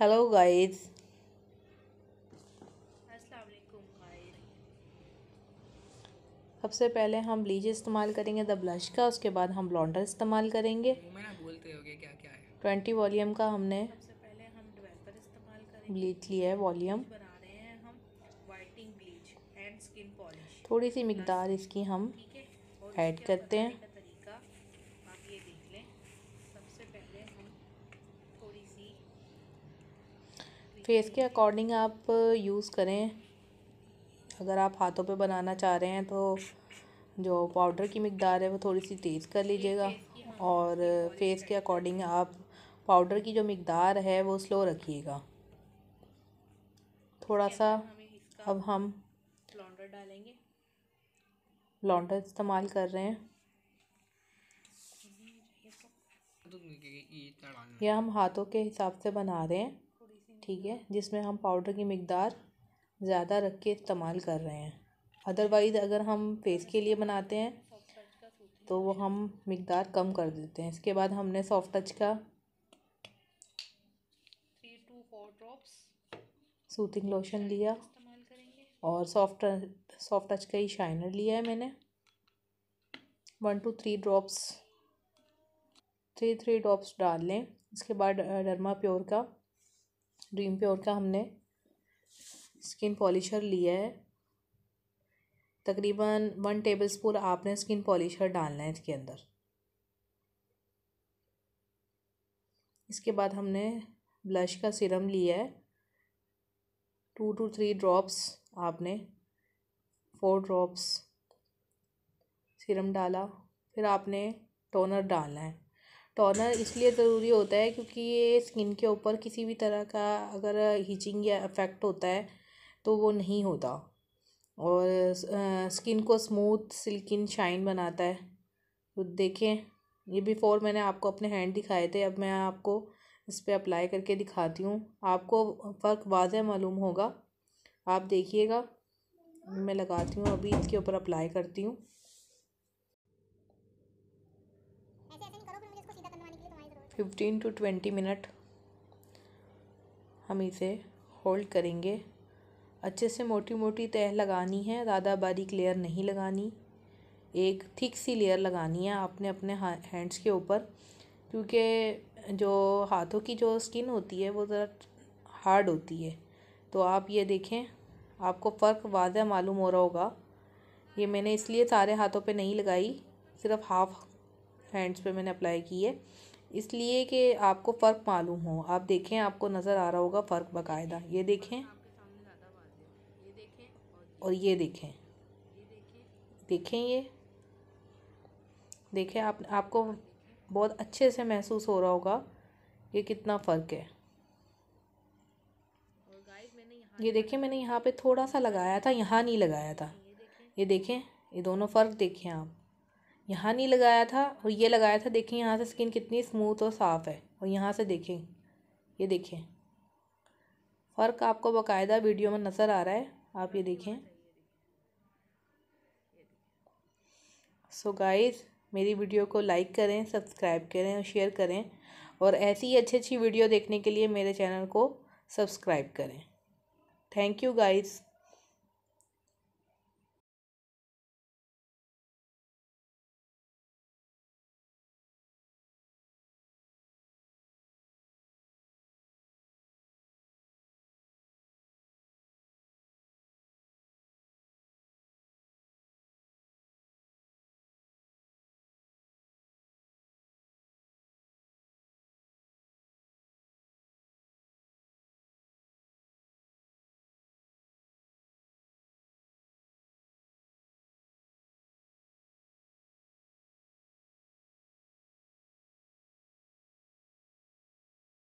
hello guys सबसे पहले हम ब्लीच इस्तेमाल करेंगे द ब्लश का उसके बाद हम ब्लॉन्डर इस्तेमाल करेंगे ट्वेंटी वॉल्यूम का हमने हम ब्लीच लिया है वॉल्यूम थोड़ी सी मकदार इसकी हम ऐड करते हैं फेस के अकॉर्डिंग आप यूज़ करें अगर आप हाथों पे बनाना चाह रहे हैं तो जो पाउडर की मकदार है वो थोड़ी सी तेज़ कर लीजिएगा और फेस के अकॉर्डिंग आप पाउडर की जो मकदार है वो स्लो रखिएगा थोड़ा सा अब हम लॉन्डर डालेंगे लॉन्डर इस्तेमाल कर रहे हैं यह हम हाथों के हिसाब से बना रहे हैं ठीक है जिसमें हम पाउडर की मकदार ज़्यादा रख के इस्तेमाल कर रहे हैं अदरवाइज़ अगर हम फेस के लिए बनाते हैं तो वो हम मकदार कम कर देते हैं इसके बाद हमने सॉफ्ट टच का two four drops soothing lotion लिया और सॉफ्ट सॉफ्ट टच का ही शाइनर लिया है मैंने one two three drops three three drops डाल लें इसके बाद डरमा प्योर का ड्रीम प्योर का हमने स्किन पॉलिशर लिया है तकरीबन वन टेबल स्पून आपने स्किन पॉलिशर डालना है इसके अंदर इसके बाद हमने ब्लश का सिरम लिया है टू टू थ्री ड्रॉप्स आपने फोर ड्रॉप्स सिरम डाला फिर आपने टोनर डालना है टोनर इसलिए ज़रूरी होता है क्योंकि ये स्किन के ऊपर किसी भी तरह का अगर हीचिंग या इफ़ेक्ट होता है तो वो नहीं होता और स्किन को स्मूथ सिल्किन शाइन बनाता है तो देखें ये बिफ़ोर मैंने आपको अपने हैंड दिखाए थे अब मैं आपको इस पर अप्लाई करके दिखाती हूँ आपको फ़र्क वाज मालूम होगा आप देखिएगा मैं लगाती हूँ अभी इसके ऊपर अप्लाई करती हूँ फिफ्टीन टू ट्वेंटी मिनट हम इसे होल्ड करेंगे अच्छे से मोटी मोटी तह लगानी है ज़्यादा बारीक लेयर नहीं लगानी एक थिक सी लेयर लगानी है आपने अपने हैंड्स के ऊपर क्योंकि जो हाथों की जो स्किन होती है वो ज़रा हार्ड होती है तो आप ये देखें आपको फ़र्क वाजह मालूम हो रहा होगा ये मैंने इसलिए सारे हाथों पे नहीं लगाई सिर्फ हाफ हैंड्स पे मैंने अप्लाई की है इसलिए कि आपको फ़र्क मालूम हो आप देखें आपको नज़र आ रहा होगा फ़र्क बाकायदा ये देखें और ये देखें देखें ये देखें आप आपको बहुत अच्छे से महसूस हो रहा होगा ये कितना फ़र्क है ये देखें मैंने यहाँ पे थोड़ा सा लगाया था यहाँ नहीं लगाया था ये देखें ये दोनों फ़र्क देखें आप यहाँ नहीं लगाया था और ये लगाया था देखें यहाँ से स्किन कितनी स्मूथ और साफ़ है और यहाँ से देखें ये देखें फ़र्क आपको बकायदा वीडियो में नज़र आ रहा है आप ये देखें सो so गाइस मेरी वीडियो को लाइक करें सब्सक्राइब करें और शेयर करें और ऐसी ही अच्छी अच्छी वीडियो देखने के लिए मेरे चैनल को सब्सक्राइब करें थैंक यू गाइज़